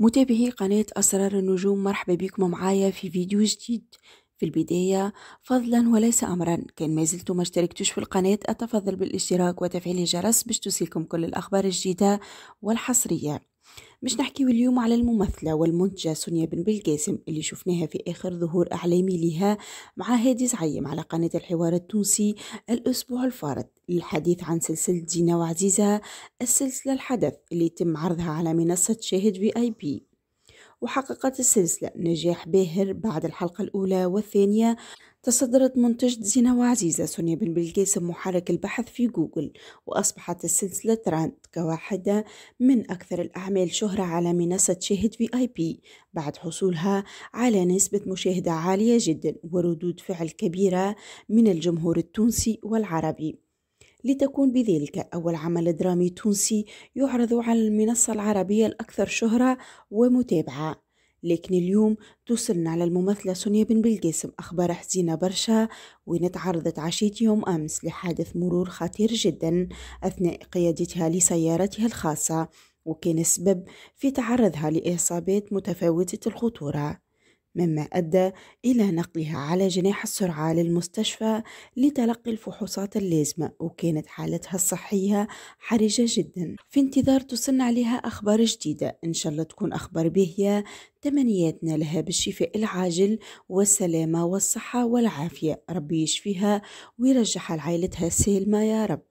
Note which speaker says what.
Speaker 1: متابعي قناة أسرار النجوم مرحبا بكم معايا في فيديو جديد في البداية فضلا وليس أمرا كان ما زلتم اشتركتش في القناة أتفضل بالاشتراك وتفعيل الجرس باش توصلكم كل الأخبار الجديدة والحصرية مش نحكيو اليوم على الممثلة والمنتجة سونيا بن بلقاسم اللي شفناها في آخر ظهور أعلامي لها مع هادي زعيم على قناة الحوار التونسي الأسبوع الفارط للحديث عن سلسلة زينة وعزيزها السلسلة الحدث اللي يتم عرضها على منصة شاهد في آي بي وحققت السلسلة نجاح باهر بعد الحلقة الأولى والثانية تصدرت منتجة زينة وعزيزة سونيا بن بلقاسم محرك البحث في جوجل وأصبحت السلسلة ترند كواحدة من أكثر الأعمال شهرة على منصة شاهد في آي بي بعد حصولها على نسبة مشاهدة عالية جدا وردود فعل كبيرة من الجمهور التونسي والعربي لتكون بذلك أول عمل درامي تونسي يعرض على المنصة العربية الأكثر شهرة ومتابعة لكن اليوم توصلنا على الممثلة سونيا بن بلقاسم أخبار حزينة برشا وين تعرضت عشية يوم أمس لحادث مرور خطير جدا أثناء قيادتها لسيارتها الخاصة وكان السبب في تعرضها لإصابات متفاوتة الخطورة مما أدى إلى نقلها على جناح السرعة للمستشفى لتلقي الفحوصات اللازمة وكانت حالتها الصحية حرجة جدا في انتظار توصلنا عليها أخبار جديدة إن شاء الله تكون أخبار باهية تمنياتنا لها بالشفاء العاجل والسلامة والصحة والعافية ربي يشفيها ويرجعها لعائلتها سالمة يا رب